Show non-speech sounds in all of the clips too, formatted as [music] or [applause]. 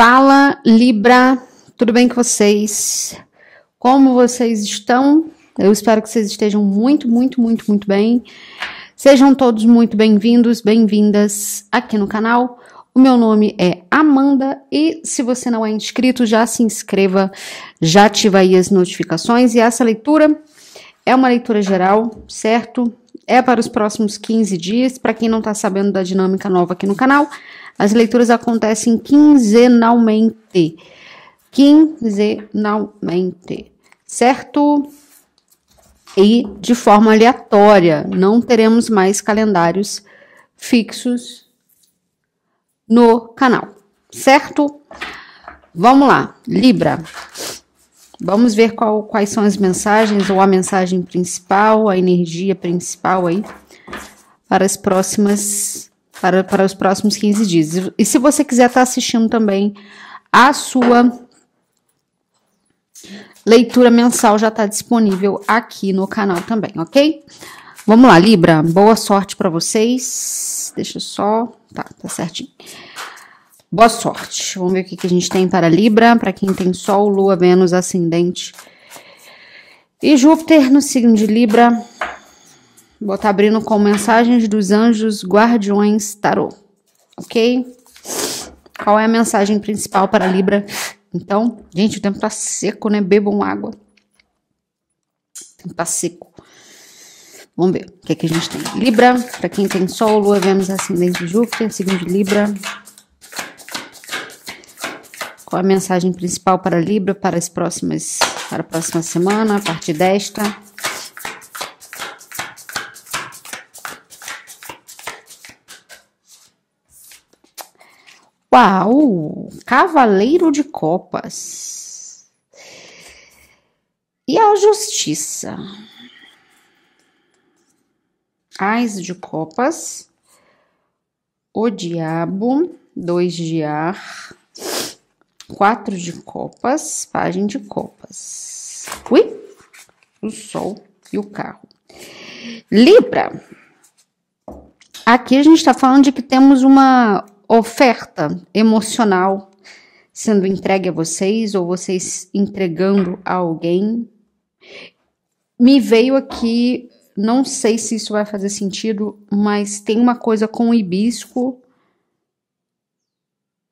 Fala Libra, tudo bem com vocês? Como vocês estão? Eu espero que vocês estejam muito, muito, muito, muito bem. Sejam todos muito bem-vindos, bem-vindas aqui no canal. O meu nome é Amanda e se você não é inscrito, já se inscreva, já ativa aí as notificações. E essa leitura é uma leitura geral, certo? É para os próximos 15 dias. Para quem não está sabendo da dinâmica nova aqui no canal, as leituras acontecem quinzenalmente. Quinzenalmente, certo? E de forma aleatória, não teremos mais calendários fixos no canal, certo? Vamos lá, Libra. Vamos ver qual, quais são as mensagens ou a mensagem principal, a energia principal aí para as próximas para, para os próximos 15 dias. E se você quiser estar tá assistindo também a sua leitura mensal já está disponível aqui no canal também, ok? Vamos lá, Libra. Boa sorte para vocês. Deixa eu só. Tá, tá certinho. Boa sorte. Vamos ver o que, que a gente tem para Libra, para quem tem Sol, Lua, Vênus, Ascendente e Júpiter no signo de Libra. Vou estar tá abrindo com mensagens dos anjos guardiões tarô, ok? Qual é a mensagem principal para Libra? Então, gente, o tempo tá seco, né? Bebam água. O tempo tá seco. Vamos ver o que é que a gente tem. Libra, para quem tem Sol, Lua, vemos Ascendente, Júpiter, signo de Libra. Qual a mensagem principal para Libra para as próximas, para a próxima semana, a partir desta? Uau! Cavaleiro de Copas. E a Justiça. Ais de Copas. O Diabo. Dois de ar. Quatro de copas. Página de copas. Ui! O sol e o carro. Libra. Aqui a gente está falando de que temos uma oferta emocional sendo entregue a vocês ou vocês entregando a alguém. Me veio aqui, não sei se isso vai fazer sentido, mas tem uma coisa com o hibisco,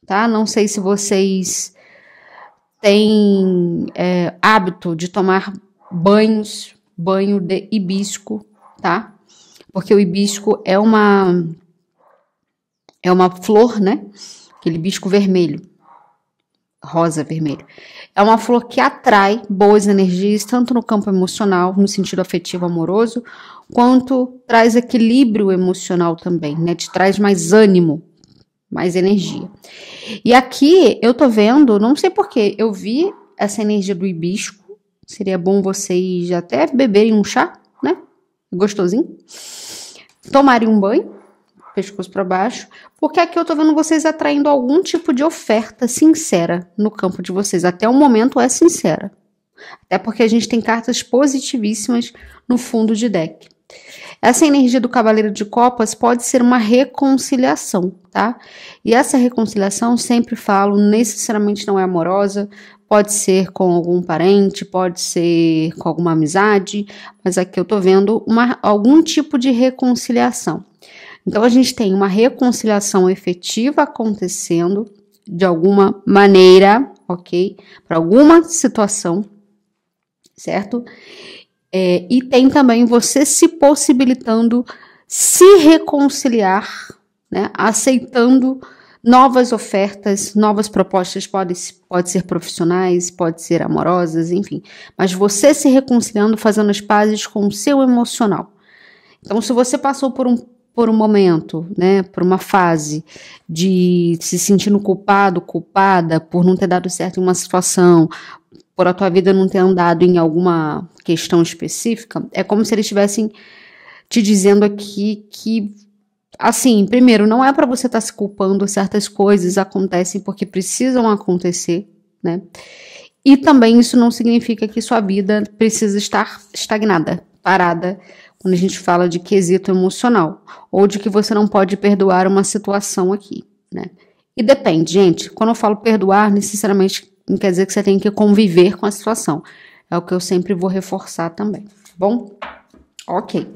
tá? Não sei se vocês têm é, hábito de tomar banhos, banho de hibisco, tá? Porque o hibisco é uma é uma flor, né? Aquele bisco vermelho. Rosa vermelho. É uma flor que atrai boas energias, tanto no campo emocional, no sentido afetivo amoroso, quanto traz equilíbrio emocional também, né? Te traz mais ânimo, mais energia. E aqui eu tô vendo, não sei porquê, eu vi essa energia do hibisco. Seria bom vocês até beberem um chá, né? Gostosinho. Tomarem um banho pescoço para baixo, porque aqui eu estou vendo vocês atraindo algum tipo de oferta sincera no campo de vocês. Até o momento é sincera. Até porque a gente tem cartas positivíssimas no fundo de deck. Essa energia do Cavaleiro de Copas pode ser uma reconciliação, tá? E essa reconciliação, sempre falo, necessariamente não é amorosa, pode ser com algum parente, pode ser com alguma amizade, mas aqui eu tô vendo uma, algum tipo de reconciliação. Então a gente tem uma reconciliação efetiva acontecendo de alguma maneira, ok? Para alguma situação, certo? É, e tem também você se possibilitando se reconciliar, né? Aceitando novas ofertas, novas propostas, pode, pode ser profissionais, pode ser amorosas, enfim. Mas você se reconciliando, fazendo as pazes com o seu emocional. Então, se você passou por um por um momento, né, por uma fase de se sentindo culpado, culpada por não ter dado certo em uma situação, por a tua vida não ter andado em alguma questão específica, é como se eles estivessem te dizendo aqui que assim, primeiro, não é para você estar tá se culpando, certas coisas acontecem porque precisam acontecer, né? E também isso não significa que sua vida precisa estar estagnada, parada, quando a gente fala de quesito emocional, ou de que você não pode perdoar uma situação aqui, né? E depende, gente. Quando eu falo perdoar, necessariamente não quer dizer que você tem que conviver com a situação. É o que eu sempre vou reforçar também, tá bom? Ok.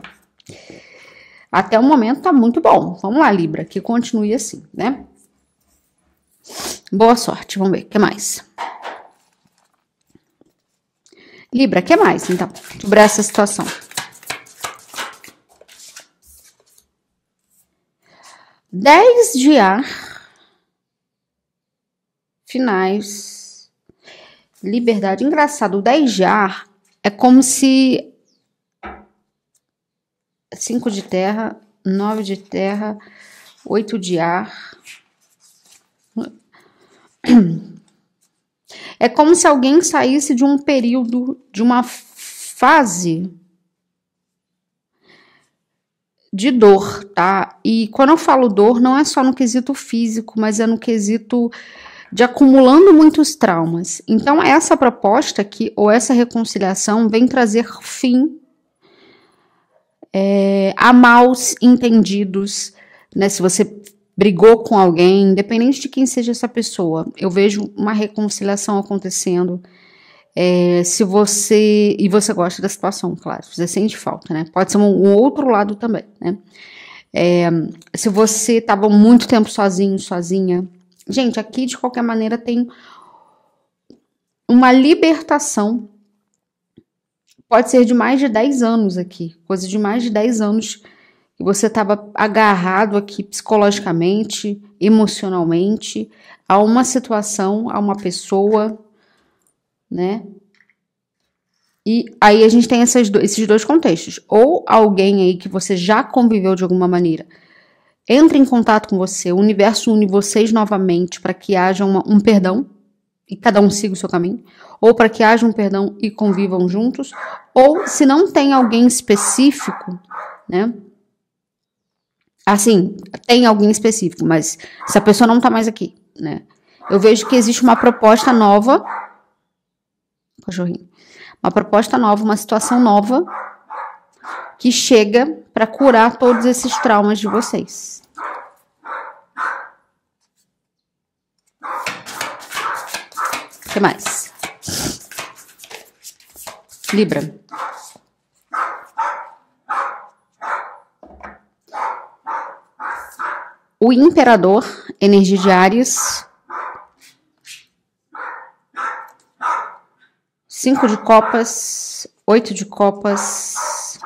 Até o momento tá muito bom. Vamos lá, Libra, que continue assim, né? Boa sorte, vamos ver, o que mais? Libra, o que mais, então, sobre essa situação? 10 de ar, finais, liberdade. Engraçado, o 10 de ar é como se 5 de terra, 9 de terra, 8 de ar. É como se alguém saísse de um período, de uma fase de dor, tá? E quando eu falo dor, não é só no quesito físico, mas é no quesito de acumulando muitos traumas. Então, essa proposta aqui, ou essa reconciliação, vem trazer fim é, a maus entendidos, né? Se você brigou com alguém, independente de quem seja essa pessoa, eu vejo uma reconciliação acontecendo é, se você. E você gosta da situação, claro, você sente falta, né? Pode ser um, um outro lado também, né? É, se você estava muito tempo sozinho, sozinha. Gente, aqui de qualquer maneira tem uma libertação. Pode ser de mais de 10 anos aqui, coisa de mais de 10 anos que você estava agarrado aqui psicologicamente, emocionalmente, a uma situação, a uma pessoa, né? E aí a gente tem do, esses dois contextos. Ou alguém aí que você já conviveu de alguma maneira entra em contato com você, o universo une vocês novamente para que haja uma, um perdão e cada um siga o seu caminho, ou para que haja um perdão e convivam juntos, ou se não tem alguém específico, né? Assim, tem alguém específico, mas essa pessoa não tá mais aqui, né? Eu vejo que existe uma proposta nova cachorrinho. Uma proposta nova, uma situação nova que chega para curar todos esses traumas de vocês. O que mais? Libra. O imperador, energia de Ares, Cinco de copas, oito de copas,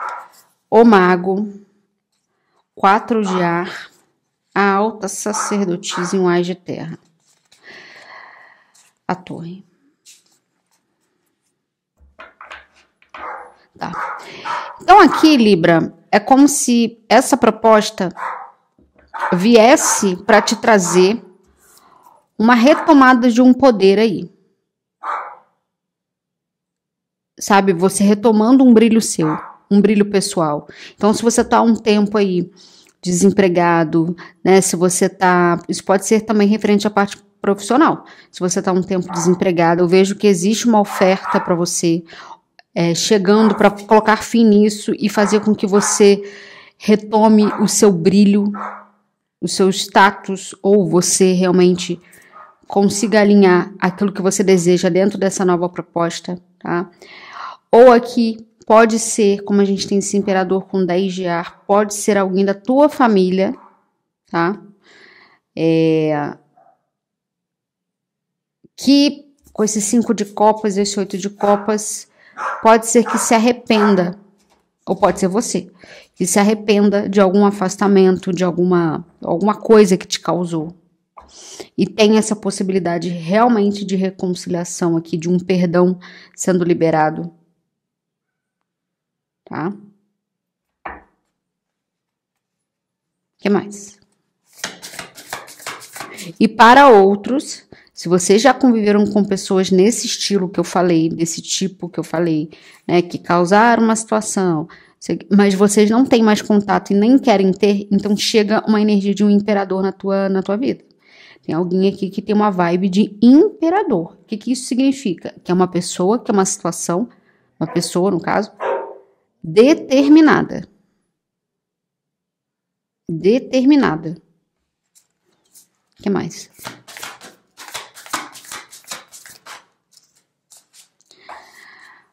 o mago, quatro de ar, a alta sacerdotisa em um de terra. A torre. Tá. Então aqui, Libra, é como se essa proposta viesse para te trazer uma retomada de um poder aí sabe? Você retomando um brilho seu, um brilho pessoal. Então, se você está um tempo aí desempregado, né? Se você está isso pode ser também referente à parte profissional. Se você está um tempo desempregado, eu vejo que existe uma oferta para você é, chegando para colocar fim nisso e fazer com que você retome o seu brilho, o seu status ou você realmente consiga alinhar aquilo que você deseja dentro dessa nova proposta, tá? Ou aqui pode ser, como a gente tem esse imperador com 10 de ar, pode ser alguém da tua família, tá? É, que com esses cinco de copas, esse oito de copas, pode ser que se arrependa, ou pode ser você, que se arrependa de algum afastamento, de alguma, alguma coisa que te causou, e tem essa possibilidade realmente de reconciliação aqui, de um perdão sendo liberado. Tá? O que mais? E para outros, se vocês já conviveram com pessoas nesse estilo que eu falei, desse tipo que eu falei, né, que causaram uma situação, mas vocês não têm mais contato e nem querem ter, então chega uma energia de um imperador na tua, na tua vida. Tem alguém aqui que tem uma vibe de imperador. O que, que isso significa? Que é uma pessoa, que é uma situação, uma pessoa no caso, determinada. Determinada. O que mais?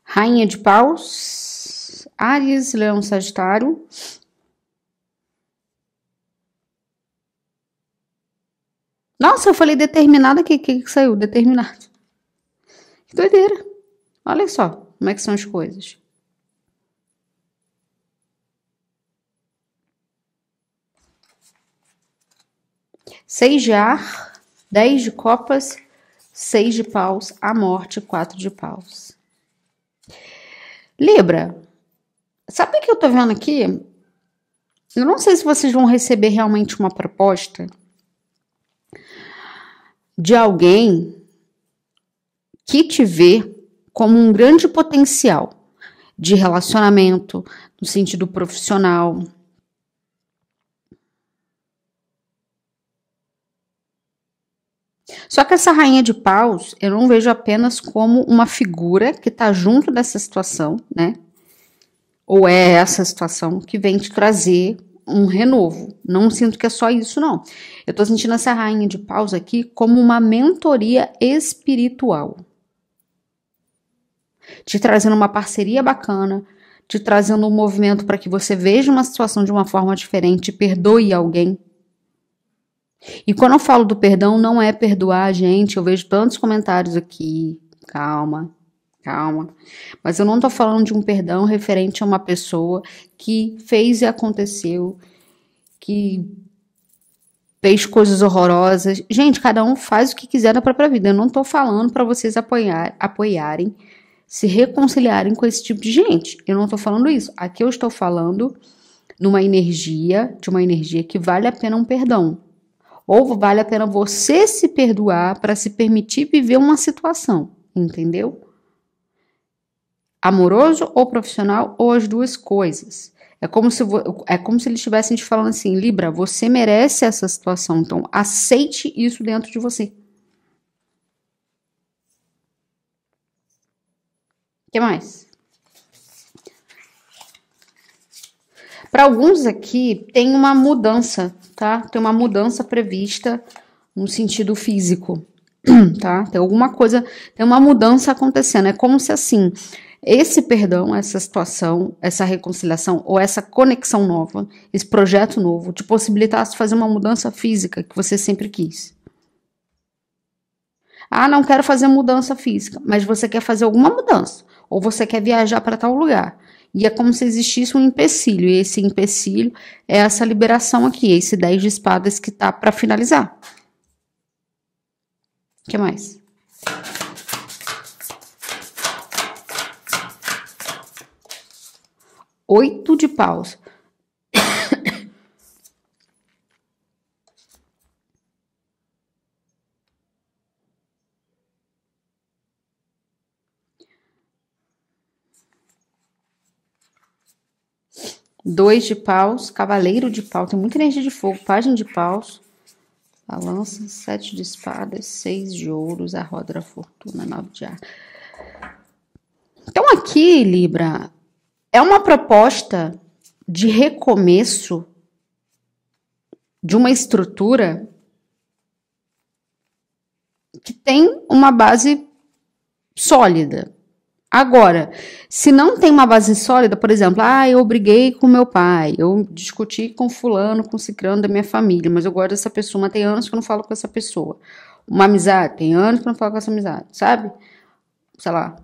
Rainha de Paus, Ares, Leão, Sagitário, Nossa, eu falei determinada que que, que saiu? Determinado. Que doideira. Olha só como é que são as coisas. Seis de ar, dez de copas, seis de paus, a morte, quatro de paus. Libra, sabe o que eu tô vendo aqui? Eu não sei se vocês vão receber realmente uma proposta de alguém que te vê como um grande potencial de relacionamento, no sentido profissional. Só que essa rainha de paus eu não vejo apenas como uma figura que está junto dessa situação, né? Ou é essa situação que vem te trazer um renovo. Não sinto que é só isso, não. Eu tô sentindo essa rainha de paus aqui como uma mentoria espiritual. Te trazendo uma parceria bacana, te trazendo um movimento para que você veja uma situação de uma forma diferente, perdoe alguém. E quando eu falo do perdão, não é perdoar a gente. Eu vejo tantos comentários aqui. Calma, calma. Mas eu não estou falando de um perdão referente a uma pessoa que fez e aconteceu, que fez coisas horrorosas. Gente, cada um faz o que quiser na própria vida. Eu não estou falando para vocês apoiar, apoiarem, se reconciliarem com esse tipo de gente. Eu não estou falando isso. Aqui eu estou falando numa energia, de uma energia que vale a pena um perdão. Ou vale a pena você se perdoar para se permitir viver uma situação, entendeu? amoroso ou profissional ou as duas coisas. É como se, é como se eles estivessem te falando assim, Libra, você merece essa situação, então aceite isso dentro de você. O que mais? Para alguns aqui tem uma mudança, tá? Tem uma mudança prevista no sentido físico, [clears throat] tá? Tem alguma coisa, tem uma mudança acontecendo. É como se assim, esse perdão, essa situação, essa reconciliação ou essa conexão nova, esse projeto novo, te possibilitasse fazer uma mudança física que você sempre quis. Ah, não quero fazer mudança física, mas você quer fazer alguma mudança, ou você quer viajar para tal lugar. E é como se existisse um empecilho, e esse empecilho é essa liberação aqui, esse 10 de espadas que tá para finalizar. O que mais? oito de paus. Dois de paus, cavaleiro de pau, tem muita energia de fogo, página de paus, balança, sete de espadas, seis de ouros, a roda da fortuna, nove de ar. Então aqui, Libra, é uma proposta de recomeço de uma estrutura que tem uma base sólida. Agora, se não tem uma base sólida, por exemplo, ah, eu briguei com meu pai, eu discuti com fulano, com cicrano da minha família, mas eu gosto dessa pessoa, mas tem anos que eu não falo com essa pessoa. Uma amizade, tem anos que eu não falo com essa amizade, sabe? Sei lá,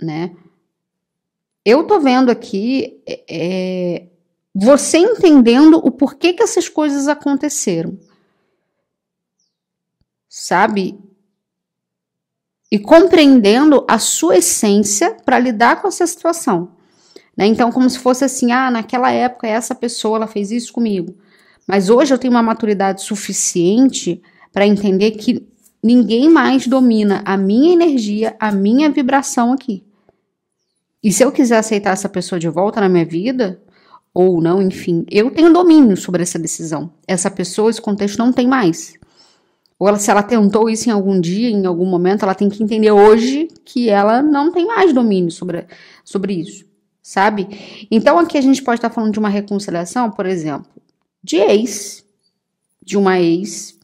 né? eu tô vendo aqui é, é, você entendendo o porquê que essas coisas aconteceram. Sabe? E compreendendo a sua essência para lidar com essa situação. Né? Então, como se fosse assim: ah, naquela época essa pessoa ela fez isso comigo. Mas hoje eu tenho uma maturidade suficiente para entender que ninguém mais domina a minha energia, a minha vibração aqui. E se eu quiser aceitar essa pessoa de volta na minha vida, ou não, enfim, eu tenho domínio sobre essa decisão. Essa pessoa, esse contexto não tem mais. Ou ela, se ela tentou isso em algum dia, em algum momento, ela tem que entender hoje que ela não tem mais domínio sobre, sobre isso, sabe? Então aqui a gente pode estar falando de uma reconciliação, por exemplo, de ex, de uma ex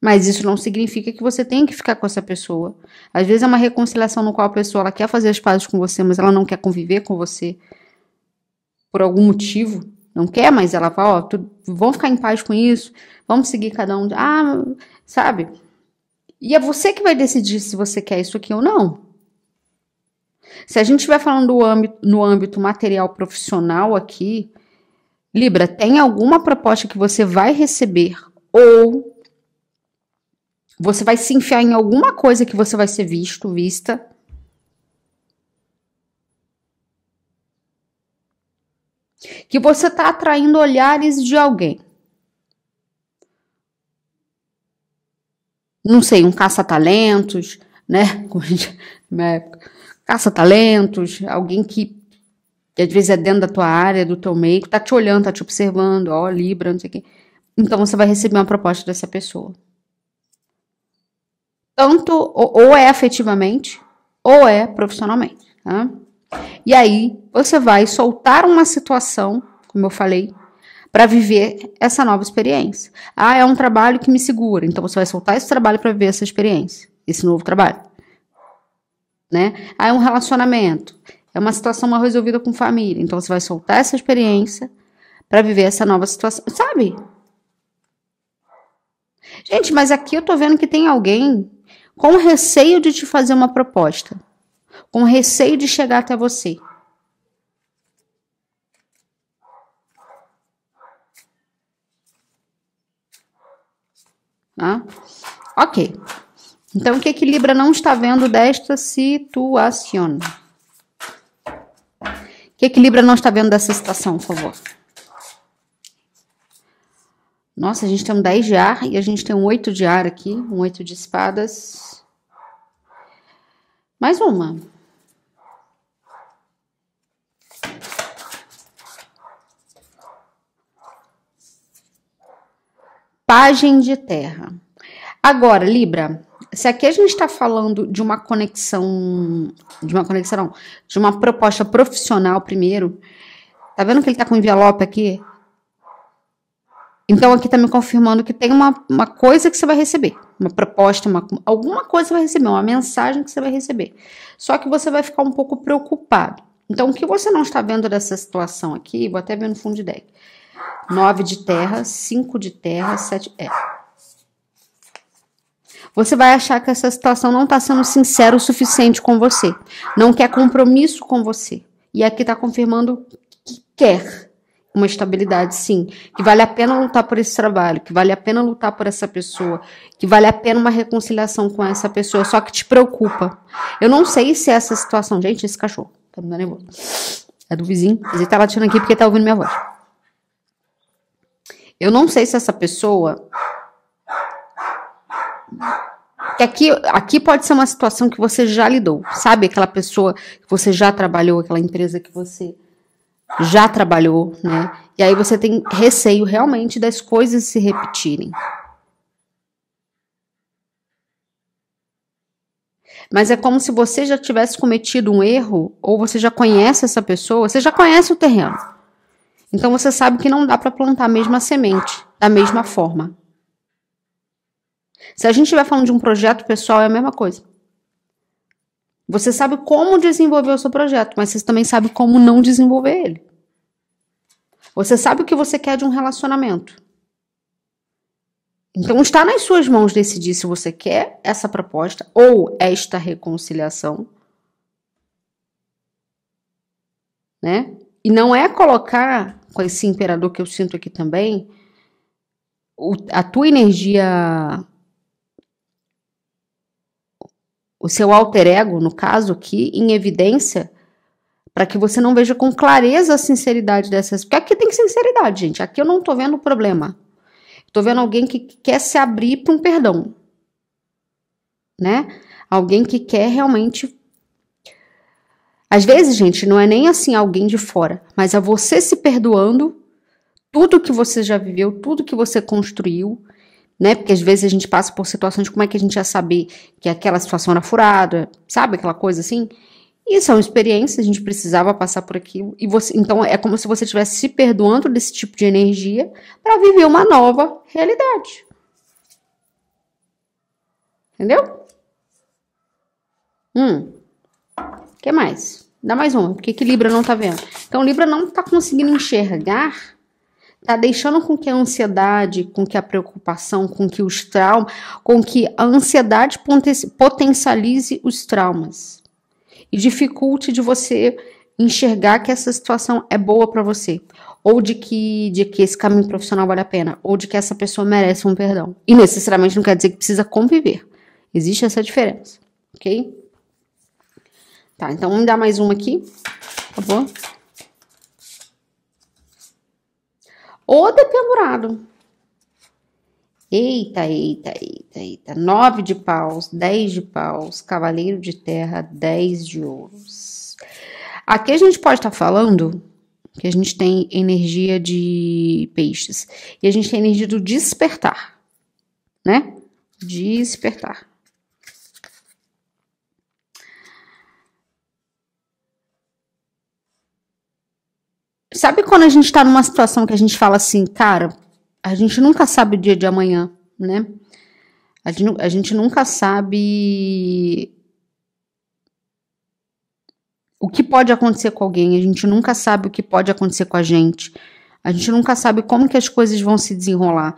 mas isso não significa que você tenha que ficar com essa pessoa. Às vezes é uma reconciliação no qual a pessoa ela quer fazer as pazes com você, mas ela não quer conviver com você por algum motivo. Não quer, mas ela fala, ó, tu, vamos ficar em paz com isso, vamos seguir cada um. Ah, sabe? E é você que vai decidir se você quer isso aqui ou não. Se a gente estiver falando âmbito, no âmbito material profissional aqui, Libra, tem alguma proposta que você vai receber ou você vai se enfiar em alguma coisa que você vai ser visto, vista. Que você está atraindo olhares de alguém. Não sei, um caça-talentos, né? [laughs] Caça-talentos, alguém que que às vezes é dentro da tua área, do teu meio, que está te olhando, está te observando, ó, Libra, não sei o quê. Então você vai receber uma proposta dessa pessoa tanto ou é afetivamente ou é profissionalmente. Tá? E aí você vai soltar uma situação, como eu falei, para viver essa nova experiência. Ah, é um trabalho que me segura, então você vai soltar esse trabalho para viver essa experiência, esse novo trabalho. Né? Ah, é um relacionamento, é uma situação mal resolvida com família, então você vai soltar essa experiência para viver essa nova situação, sabe? Gente, mas aqui eu tô vendo que tem alguém com receio de te fazer uma proposta, com receio de chegar até você. Tá? Ok. Então, o que, equilibra Libra não está vendo desta situação? O que, equilibra Libra não está vendo dessa situação, por favor? Nossa, a gente tem um 10 de ar e a gente tem um 8 de ar aqui, um 8 de espadas. Mais uma. Pagem de terra. Agora, Libra, se aqui a gente está falando de uma conexão, de uma conexão, não, de uma proposta profissional primeiro, tá vendo que ele tá com um envelope aqui? Então aqui está me confirmando que tem uma, uma coisa que você vai receber, uma proposta, uma, alguma coisa você vai receber, uma mensagem que você vai receber. Só que você vai ficar um pouco preocupado. Então o que você não está vendo dessa situação aqui, vou até ver no fundo de deck. 9 de terra, 5 de terra, 7. É. Você vai achar que essa situação não está sendo sincera o suficiente com você. Não quer compromisso com você. E aqui está confirmando que quer uma estabilidade, sim. Que vale a pena lutar por esse trabalho, que vale a pena lutar por essa pessoa, que vale a pena uma reconciliação com essa pessoa, só que te preocupa. Eu não sei se é essa situação. Gente, esse cachorro tá me dando nervoso. É do vizinho. Ele tá latindo aqui porque tá ouvindo minha voz. Eu não sei se essa pessoa. Que aqui, aqui pode ser uma situação que você já lidou, sabe? Aquela pessoa que você já trabalhou, aquela empresa que você já trabalhou, né? E aí você tem receio realmente das coisas se repetirem. Mas é como se você já tivesse cometido um erro, ou você já conhece essa pessoa, você já conhece o terreno. Então você sabe que não dá para plantar a mesma semente da mesma forma. Se a gente estiver falando de um projeto pessoal, é a mesma coisa. Você sabe como desenvolver o seu projeto, mas você também sabe como não desenvolver ele. Você sabe o que você quer de um relacionamento. Então está nas suas mãos decidir se você quer essa proposta ou esta reconciliação. Né? E não é colocar com esse imperador que eu sinto aqui também o, a tua energia o seu alter ego, no caso aqui, em evidência, para que você não veja com clareza a sinceridade dessas. Porque aqui tem sinceridade, gente. Aqui eu não tô vendo o problema. Tô vendo alguém que quer se abrir para um perdão. Né? Alguém que quer realmente. Às vezes, gente, não é nem assim alguém de fora, mas é você se perdoando tudo que você já viveu, tudo que você construiu né? Porque às vezes a gente passa por situações, como é que a gente ia saber que aquela situação era furada, sabe? Aquela coisa assim. E são experiências, a gente precisava passar por aquilo. E você, então é como se você estivesse se perdoando desse tipo de energia para viver uma nova realidade. Entendeu? Hum. O que mais? Dá mais um, porque que Libra não tá vendo? Então Libra não tá conseguindo enxergar tá deixando com que a ansiedade, com que a preocupação, com que os traumas, com que a ansiedade potencialize os traumas e dificulte de você enxergar que essa situação é boa para você, ou de que de que esse caminho profissional vale a pena, ou de que essa pessoa merece um perdão. E necessariamente não quer dizer que precisa conviver. Existe essa diferença, OK? Tá, então vamos dar mais uma aqui. Tá bom? ou dependurado. Eita, eita, eita, eita. Nove de paus, dez de paus, cavaleiro de terra, dez de ouros. Aqui a gente pode estar tá falando que a gente tem energia de peixes e a gente tem energia do despertar, né? Despertar. Sabe quando a gente tá numa situação que a gente fala assim, cara, a gente nunca sabe o dia de amanhã, né? A gente, a gente nunca sabe o que pode acontecer com alguém, a gente nunca sabe o que pode acontecer com a gente. A gente nunca sabe como que as coisas vão se desenrolar.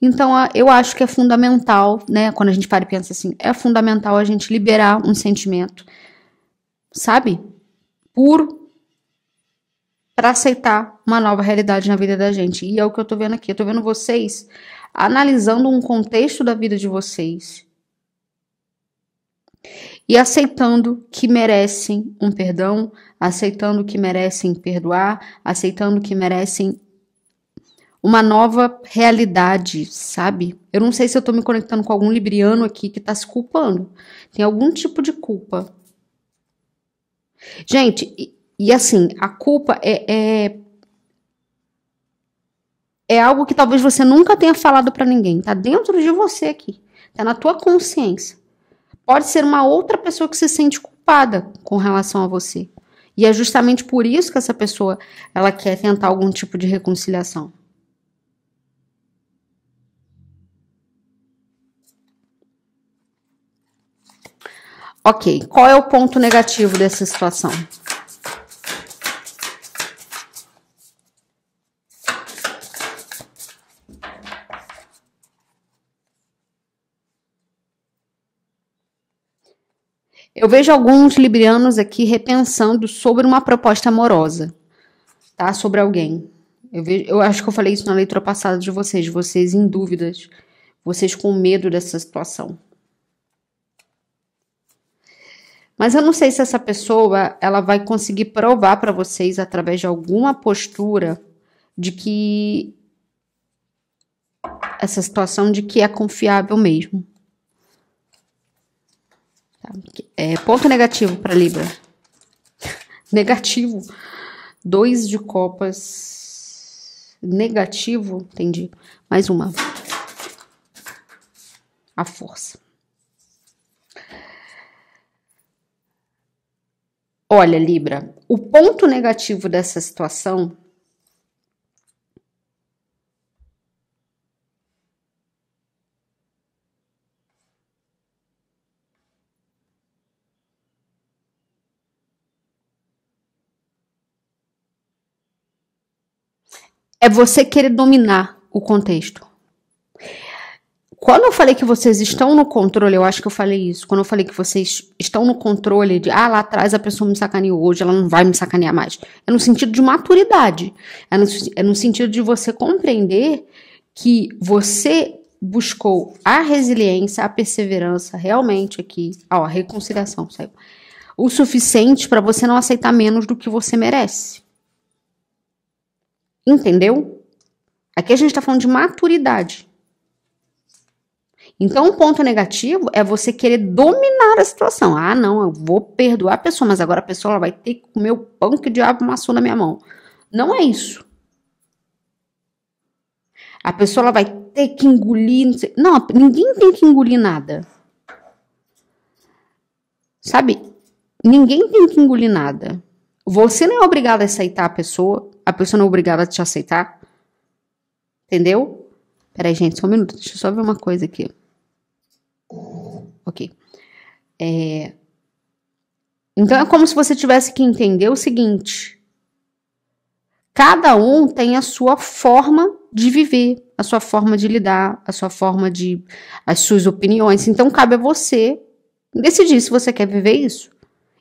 Então, eu acho que é fundamental, né, quando a gente para e pensa assim, é fundamental a gente liberar um sentimento, sabe? Puro, para aceitar uma nova realidade na vida da gente. E é o que eu tô vendo aqui. Eu tô vendo vocês analisando um contexto da vida de vocês e aceitando que merecem um perdão, aceitando que merecem perdoar, aceitando que merecem uma nova realidade, sabe? Eu não sei se eu tô me conectando com algum libriano aqui que tá se culpando. Tem algum tipo de culpa. Gente, e assim, a culpa é, é é algo que talvez você nunca tenha falado para ninguém. Tá dentro de você aqui. Tá na tua consciência. Pode ser uma outra pessoa que se sente culpada com relação a você. E é justamente por isso que essa pessoa ela quer tentar algum tipo de reconciliação. Ok, qual é o ponto negativo dessa situação? Eu vejo alguns librianos aqui repensando sobre uma proposta amorosa, tá? Sobre alguém. Eu, vejo, eu acho que eu falei isso na leitura passada de vocês, vocês em dúvidas, vocês com medo dessa situação. Mas eu não sei se essa pessoa ela vai conseguir provar para vocês através de alguma postura de que essa situação de que é confiável mesmo. Tá? É, ponto negativo para Libra. [laughs] negativo. Dois de copas. Negativo. Entendi. Mais uma. A força. Olha, Libra, o ponto negativo dessa situação é você querer dominar o contexto. Quando eu falei que vocês estão no controle, eu acho que eu falei isso. Quando eu falei que vocês estão no controle de, ah, lá atrás a pessoa me sacaneou hoje, ela não vai me sacanear mais. É no sentido de maturidade. É no, é no sentido de você compreender que você buscou a resiliência, a perseverança, realmente aqui, ó, a reconciliação, saiu. o suficiente para você não aceitar menos do que você merece. Entendeu? Aqui a gente está falando de maturidade. Então, um ponto negativo é você querer dominar a situação. Ah, não, eu vou perdoar a pessoa, mas agora a pessoa vai ter que comer o pão que o diabo maçou na minha mão. Não é isso. A pessoa vai ter que engolir. Não, sei, não, ninguém tem que engolir nada. Sabe? Ninguém tem que engolir nada. Você não é obrigado a aceitar a pessoa, a pessoa não é obrigada a te aceitar. Entendeu? Peraí, gente, só um minuto, deixa eu só ver uma coisa aqui. Ok. É... Então é como se você tivesse que entender o seguinte: cada um tem a sua forma de viver, a sua forma de lidar, a sua forma de. as suas opiniões. Então cabe a você decidir se você quer viver isso.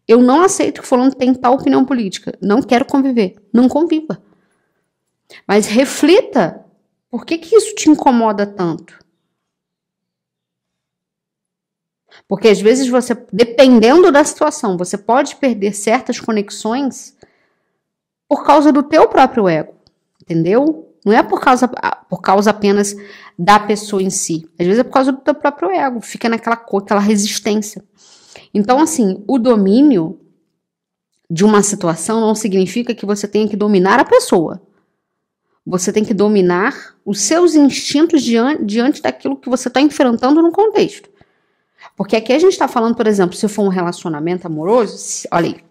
Eu não aceito que fulano tem tal opinião política. Não quero conviver. Não conviva. Mas reflita por que, que isso te incomoda tanto. Porque às vezes você, dependendo da situação, você pode perder certas conexões por causa do teu próprio ego, entendeu? Não é por causa, por causa apenas da pessoa em si. Às vezes é por causa do teu próprio ego. Fica naquela cor, aquela resistência. Então, assim, o domínio de uma situação não significa que você tenha que dominar a pessoa. Você tem que dominar os seus instintos diante, diante daquilo que você está enfrentando no contexto. Porque aqui a gente está falando, por exemplo, se for um relacionamento amoroso, se, olha aí,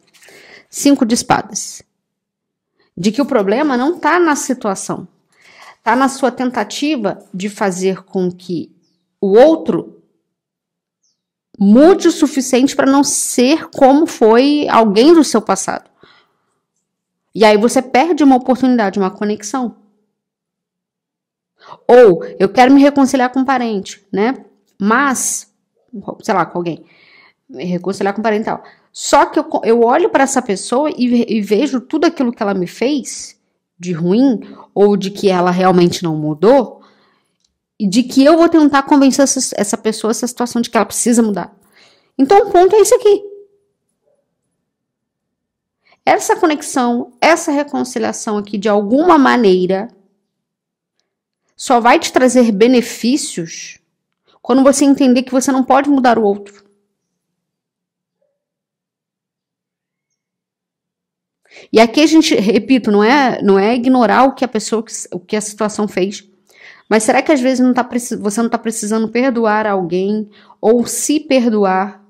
cinco de espadas. De que o problema não está na situação, está na sua tentativa de fazer com que o outro Mude o suficiente para não ser como foi alguém do seu passado. E aí você perde uma oportunidade, uma conexão. Ou eu quero me reconciliar com um parente, né? Mas, sei lá, com alguém. Me reconciliar com um parente tal. Só que eu, eu olho para essa pessoa e, e vejo tudo aquilo que ela me fez de ruim, ou de que ela realmente não mudou, e de que eu vou tentar convencer essa, essa pessoa, essa situação de que ela precisa mudar. Então o ponto é isso aqui. Essa conexão, essa reconciliação aqui, de alguma maneira, só vai te trazer benefícios quando você entender que você não pode mudar o outro. E aqui a gente, repito, não é, não é ignorar o que a pessoa, o que a situação fez, mas será que às vezes não tá, você não está precisando perdoar alguém ou se perdoar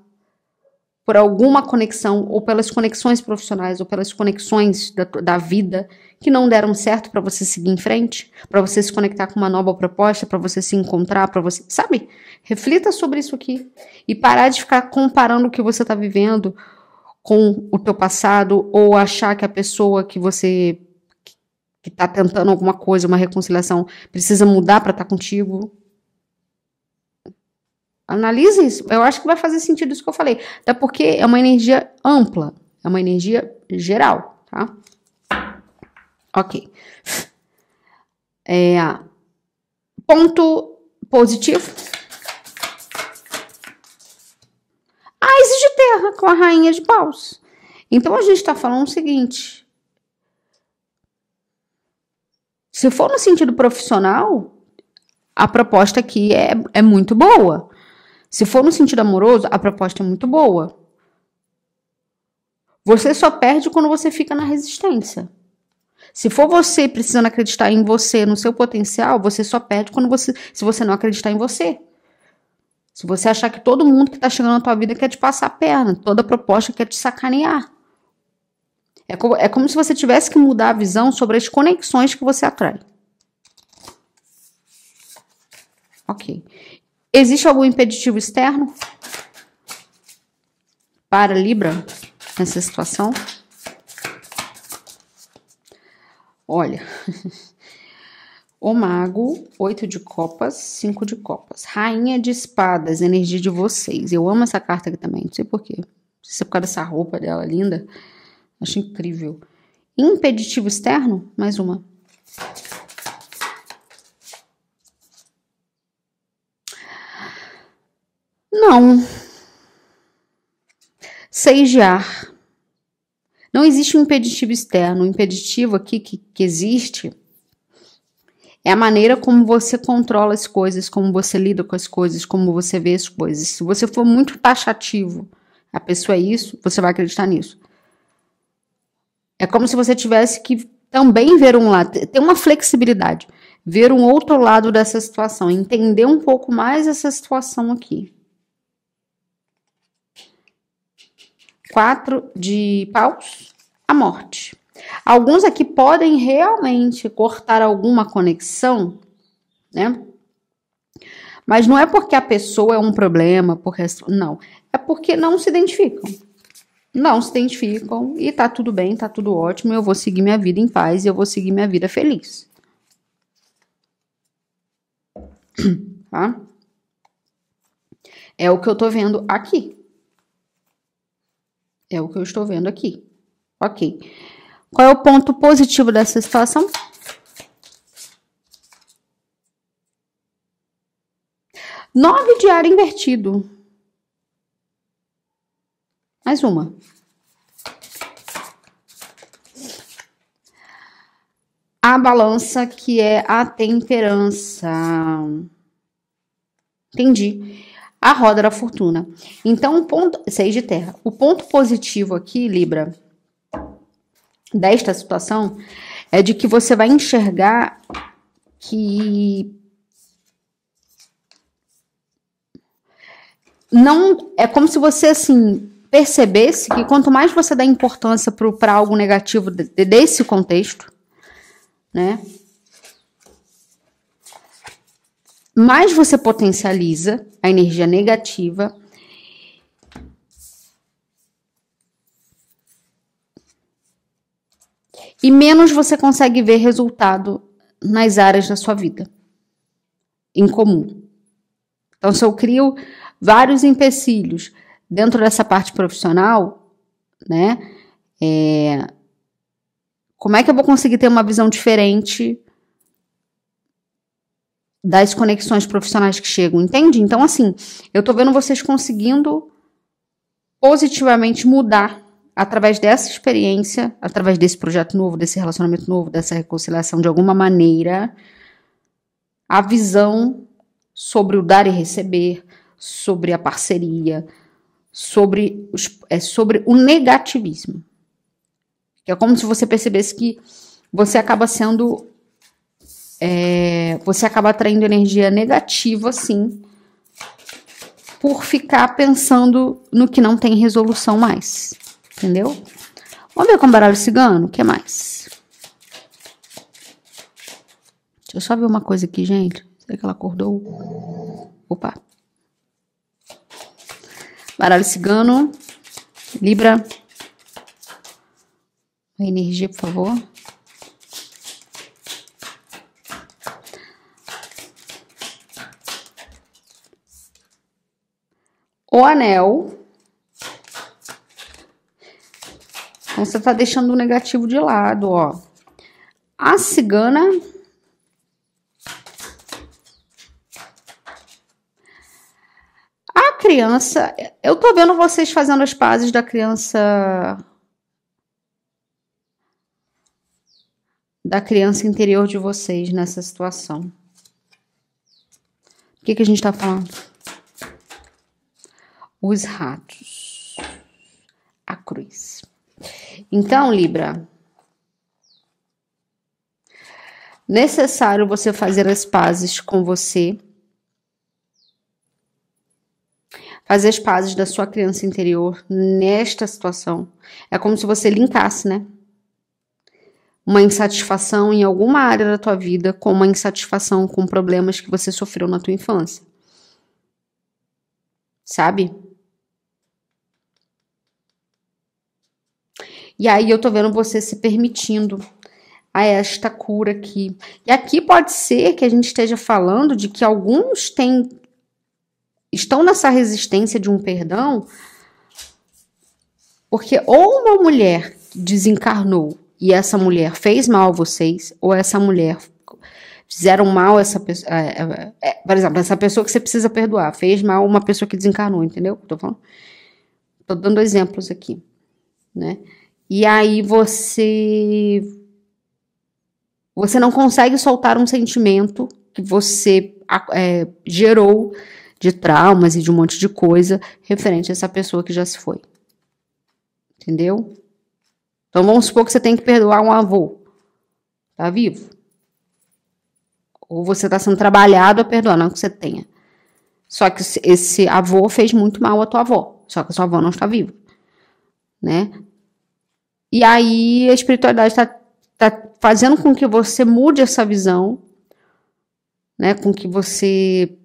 por alguma conexão ou pelas conexões profissionais ou pelas conexões da, da vida que não deram certo para você seguir em frente, para você se conectar com uma nova proposta, para você se encontrar, para você, sabe? Reflita sobre isso aqui e parar de ficar comparando o que você está vivendo com o teu passado ou achar que a pessoa que você que está tentando alguma coisa, uma reconciliação, precisa mudar para estar tá contigo. Analise isso. Eu acho que vai fazer sentido isso que eu falei. Até porque é uma energia ampla, é uma energia geral, tá? Ok. É, ponto positivo. A ah, exige terra com a rainha de paus. Então a gente está falando o seguinte: Se for no sentido profissional, a proposta aqui é, é muito boa. Se for no sentido amoroso, a proposta é muito boa. Você só perde quando você fica na resistência. Se for você precisando acreditar em você, no seu potencial, você só perde quando você, se você não acreditar em você. Se você achar que todo mundo que está chegando na tua vida quer te passar a perna, toda proposta quer te sacanear. É como, é como se você tivesse que mudar a visão sobre as conexões que você atrai. Ok. Existe algum impeditivo externo para Libra nessa situação? Olha, [laughs] o mago, oito de copas, cinco de copas, rainha de espadas, energia de vocês. Eu amo essa carta aqui também, não sei porquê. Não sei se é por causa dessa roupa dela linda. Acho incrível. Impeditivo externo, mais uma. Não. Seis de ar. Não existe um impeditivo externo. O impeditivo aqui que, que existe é a maneira como você controla as coisas, como você lida com as coisas, como você vê as coisas. Se você for muito taxativo, a pessoa é isso, você vai acreditar nisso. É como se você tivesse que também ver um lado, ter uma flexibilidade, ver um outro lado dessa situação, entender um pouco mais essa situação aqui. Quatro de paus, a morte. Alguns aqui podem realmente cortar alguma conexão, né? Mas não é porque a pessoa é um problema, porque não, é porque não se identificam não se identificam e tá tudo bem, tá tudo ótimo, eu vou seguir minha vida em paz e eu vou seguir minha vida feliz. [clears throat] Tá? É o que eu tô vendo aqui. É o que eu estou vendo aqui. Ok. Qual é o ponto positivo dessa situação? Nove de ar invertido. Mais uma. A balança que é a temperança. Entendi. A roda da fortuna. Então, o ponto. Seis de terra. O ponto positivo aqui, Libra, desta situação, é de que você vai enxergar que não é como se você assim percebesse que quanto mais você dá importância para algo negativo de, desse contexto, né? Mais você potencializa a energia negativa. E menos você consegue ver resultado nas áreas da sua vida em comum. Então, se eu crio vários empecilhos dentro dessa parte profissional, né? É, como é que eu vou conseguir ter uma visão diferente das conexões profissionais que chegam, entende? Então, assim, eu tô vendo vocês conseguindo positivamente mudar através dessa experiência, através desse projeto novo, desse relacionamento novo, dessa reconciliação, de alguma maneira, a visão sobre o dar e receber, sobre a parceria, sobre, é sobre o negativismo. É como se você percebesse que você acaba sendo. É, você acaba atraindo energia negativa, assim por ficar pensando no que não tem resolução mais. Entendeu? Vamos ver com o baralho cigano? O que mais? Deixa eu só ver uma coisa aqui, gente. Será que ela acordou? Opa. Baralho cigano. Libra. Energia, por favor. O anel. Então, você tá deixando o negativo de lado, ó. A cigana criança, eu tô vendo vocês fazendo as pazes da criança da criança interior de vocês nessa situação. O que, que a gente tá falando? Os ratos. A cruz. Então, Libra, necessário você fazer as pazes com você fazer as pazes da sua criança interior nesta situação. É como se você linkasse, né? Uma insatisfação em alguma área da tua vida com uma insatisfação com problemas que você sofreu na tua infância. Sabe? E aí eu tô vendo você se permitindo a esta cura aqui. E aqui pode ser que a gente esteja falando de que alguns têm estão nessa resistência de um perdão, porque ou uma mulher desencarnou e essa mulher fez mal a vocês, ou essa mulher fizeram mal essa pessoa, é, é, por exemplo, essa pessoa que você precisa perdoar, fez mal uma pessoa que desencarnou, entendeu? Tô falando, tô dando exemplos aqui, né? E aí você você não consegue soltar um sentimento que você é, gerou de traumas e de um monte de coisa referente a essa pessoa que já se foi. Entendeu? Então vamos supor que você tem que perdoar um avô. Tá vivo? Ou você está sendo trabalhado a perdoar, não que você tenha. Só que esse avô fez muito mal à tua avó. Só que a sua avó não está viva. Né? E aí a espiritualidade está tá fazendo com que você mude essa visão, né? Com que você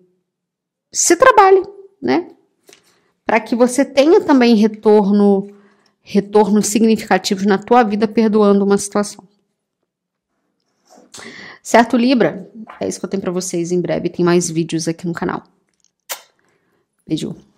se trabalhe, né? Para que você tenha também retorno, retornos significativos na tua vida perdoando uma situação. Certo, Libra? É isso que eu tenho para vocês em breve. Tem mais vídeos aqui no canal. Beijo.